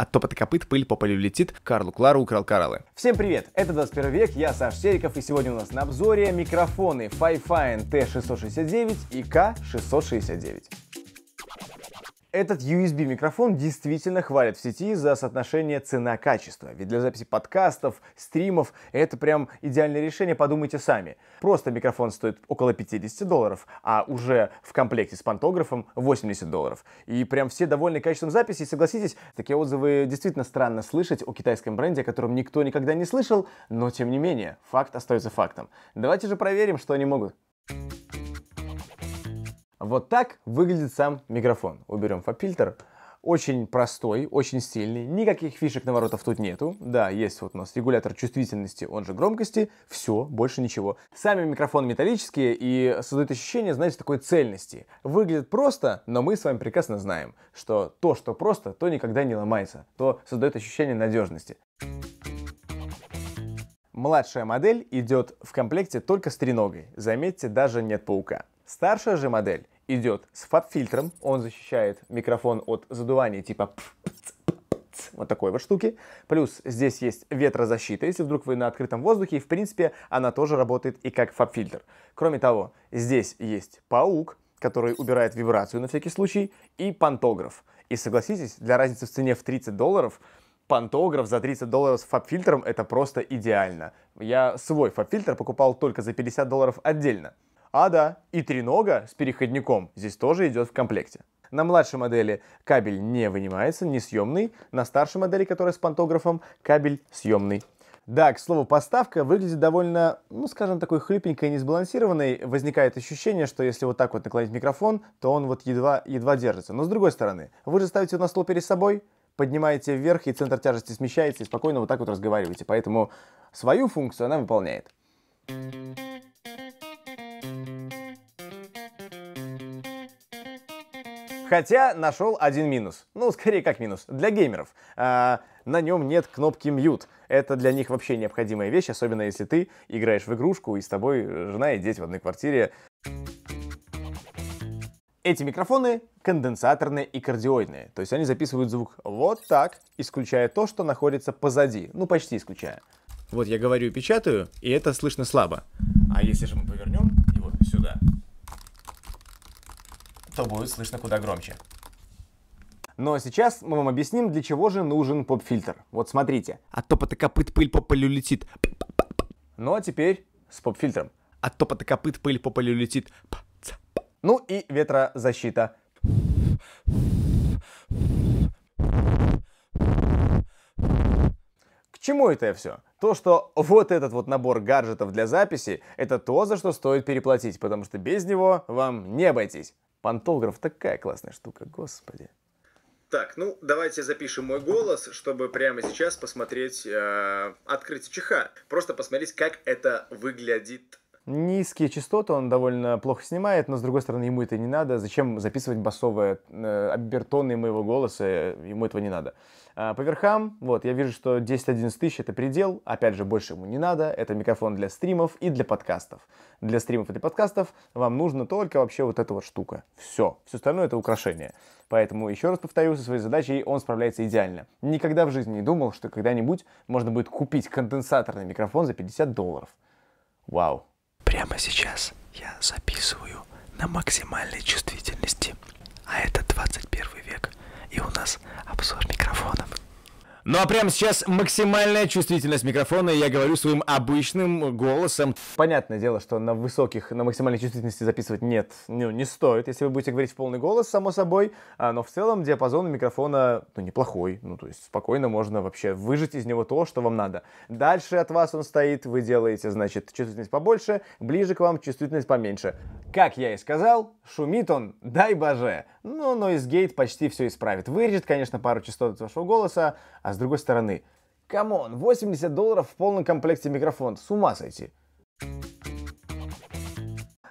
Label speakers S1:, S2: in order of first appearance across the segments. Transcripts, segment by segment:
S1: От топота копыт пыль по полю летит, Карлу Клару украл кораллы. Всем привет! Это 21 век, я Саш Сериков, и сегодня у нас на обзоре микрофоны Fifine T669 и K669. Этот USB-микрофон действительно хвалят в сети за соотношение цена-качество. Ведь для записи подкастов, стримов это прям идеальное решение, подумайте сами. Просто микрофон стоит около 50 долларов, а уже в комплекте с пантографом 80 долларов. И прям все довольны качеством записи, согласитесь, такие отзывы действительно странно слышать о китайском бренде, о котором никто никогда не слышал, но тем не менее, факт остается фактом. Давайте же проверим, что они могут. Вот так выглядит сам микрофон. Уберем фопильтр. Очень простой, очень стильный, никаких фишек наворотов тут нету. Да, есть вот у нас регулятор чувствительности, он же громкости, все, больше ничего. Сами микрофоны металлические и создают ощущение, знаете, такой цельности. Выглядит просто, но мы с вами прекрасно знаем, что то, что просто, то никогда не ломается, то создает ощущение надежности. Младшая модель идет в комплекте только с треногой, заметьте, даже нет паука. Старшая же модель идет с фаб-фильтром, он защищает микрофон от задувания типа вот такой вот штуки. Плюс здесь есть ветрозащита, если вдруг вы на открытом воздухе, и в принципе она тоже работает и как фаб-фильтр. Кроме того, здесь есть паук, который убирает вибрацию на всякий случай, и пантограф. И согласитесь, для разницы в цене в 30 долларов, пантограф за 30 долларов с фаб-фильтром это просто идеально. Я свой фаб-фильтр покупал только за 50 долларов отдельно. А да, и тренога с переходником здесь тоже идет в комплекте. На младшей модели кабель не вынимается, не съемный. На старшей модели, которая с пантографом, кабель съемный. Да, к слову, поставка выглядит довольно, ну, скажем, такой хлипенькой и несбалансированной. Возникает ощущение, что если вот так вот наклонить микрофон, то он вот едва, едва держится. Но с другой стороны, вы же ставите на стол перед собой, поднимаете вверх, и центр тяжести смещается, и спокойно вот так вот разговариваете. Поэтому свою функцию она выполняет. Thank you. Хотя нашел один минус. Ну, скорее как минус. Для геймеров. А, на нем нет кнопки мьют. Это для них вообще необходимая вещь, особенно если ты играешь в игрушку и с тобой жена и дети в одной квартире. Эти микрофоны конденсаторные и кардиоидные, то есть они записывают звук вот так, исключая то, что находится позади, ну почти исключая. Вот я говорю и печатаю, и это слышно слабо. А если же мы повернем, то будет слышно куда громче. Но сейчас мы вам объясним, для чего же нужен поп-фильтр. Вот смотрите. От а топота копыт пыль по полю летит. Ну а теперь с поп-фильтром. От а топота копыт пыль по полю летит. Ну и ветрозащита. К чему это я все? То, что вот этот вот набор гаджетов для записи, это то, за что стоит переплатить, потому что без него вам не обойтись. Пантограф такая классная штука, господи. Так, ну давайте запишем мой голос, чтобы прямо сейчас посмотреть, э, открыть чеха. Просто посмотреть, как это выглядит Низкие частоты он довольно плохо снимает, но, с другой стороны, ему это не надо. Зачем записывать басовые э, обертоны моего голоса? Э, ему этого не надо. А по верхам, вот, я вижу, что 10-11 тысяч — это предел. Опять же, больше ему не надо. Это микрофон для стримов и для подкастов. Для стримов и для подкастов вам нужно только вообще вот эта вот штука. Все. Все остальное — это украшение. Поэтому, еще раз повторю, со своей задачей он справляется идеально. Никогда в жизни не думал, что когда-нибудь можно будет купить конденсаторный микрофон за 50 долларов. Вау прямо сейчас я записываю на максимальной чувствительности Ну а прямо сейчас максимальная чувствительность микрофона, и я говорю своим обычным голосом. Понятное дело, что на высоких, на максимальной чувствительности записывать нет, ну, не стоит, если вы будете говорить в полный голос, само собой, а, но в целом диапазон микрофона, ну, неплохой, ну, то есть спокойно можно вообще выжать из него то, что вам надо. Дальше от вас он стоит, вы делаете, значит, чувствительность побольше, ближе к вам чувствительность поменьше. Как я и сказал, шумит он, дай боже, ну, но Noise Gate почти все исправит. Вырежет, конечно, пару частот от вашего голоса, а с другой стороны, камон, 80 долларов в полном комплекте микрофон, с ума сойти.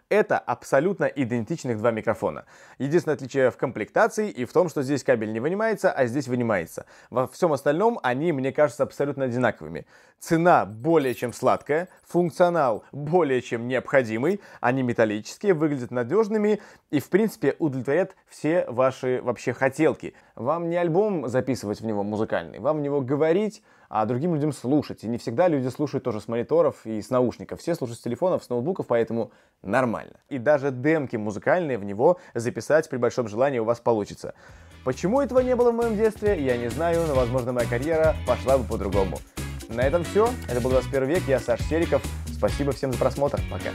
S1: Это абсолютно идентичных два микрофона. Единственное отличие в комплектации и в том, что здесь кабель не вынимается, а здесь вынимается. Во всем остальном они, мне кажется, абсолютно одинаковыми. Цена более чем сладкая, функционал более чем необходимый, они металлические, выглядят надежными и, в принципе, удовлетворят все ваши вообще хотелки. Вам не альбом записывать в него музыкальный, вам в него говорить, а другим людям слушать. И не всегда люди слушают тоже с мониторов и с наушников. Все слушают с телефонов, с ноутбуков, поэтому нормально нормально. И даже демки музыкальные в него записать при большом желании у вас получится. Почему этого не было в моем детстве, я не знаю, но, возможно, моя карьера пошла бы по-другому. На этом все. Это был 21 век. Я Саш Сериков. Спасибо всем за просмотр. Пока.